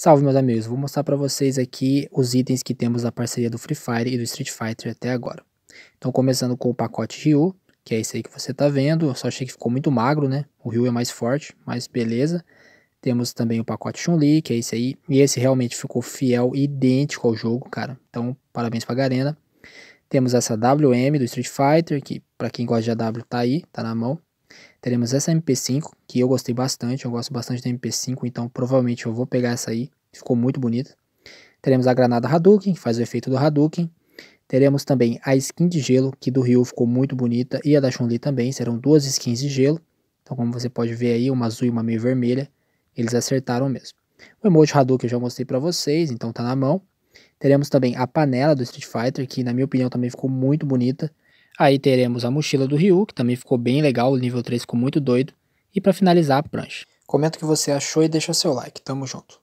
Salve meus amigos, vou mostrar para vocês aqui os itens que temos da parceria do Free Fire e do Street Fighter até agora. Então começando com o pacote Ryu, que é esse aí que você tá vendo, eu só achei que ficou muito magro né, o Ryu é mais forte, mas beleza. Temos também o pacote Chun-Li, que é esse aí, e esse realmente ficou fiel, idêntico ao jogo, cara, então parabéns pra Garena. Temos essa WM do Street Fighter, que para quem gosta de AW tá aí, tá na mão. Teremos essa MP5, que eu gostei bastante, eu gosto bastante da MP5, então provavelmente eu vou pegar essa aí, ficou muito bonita. Teremos a granada Hadouken, que faz o efeito do Hadouken. Teremos também a skin de gelo, que do Ryu ficou muito bonita, e a da Chun-Li também, serão duas skins de gelo. Então como você pode ver aí, uma azul e uma meio vermelha, eles acertaram mesmo. O emote Hadouken eu já mostrei para vocês, então tá na mão. Teremos também a panela do Street Fighter, que na minha opinião também ficou muito bonita. Aí teremos a mochila do Ryu, que também ficou bem legal, o nível 3 ficou muito doido. E para finalizar a prancha. Comenta o que você achou e deixa seu like. Tamo junto.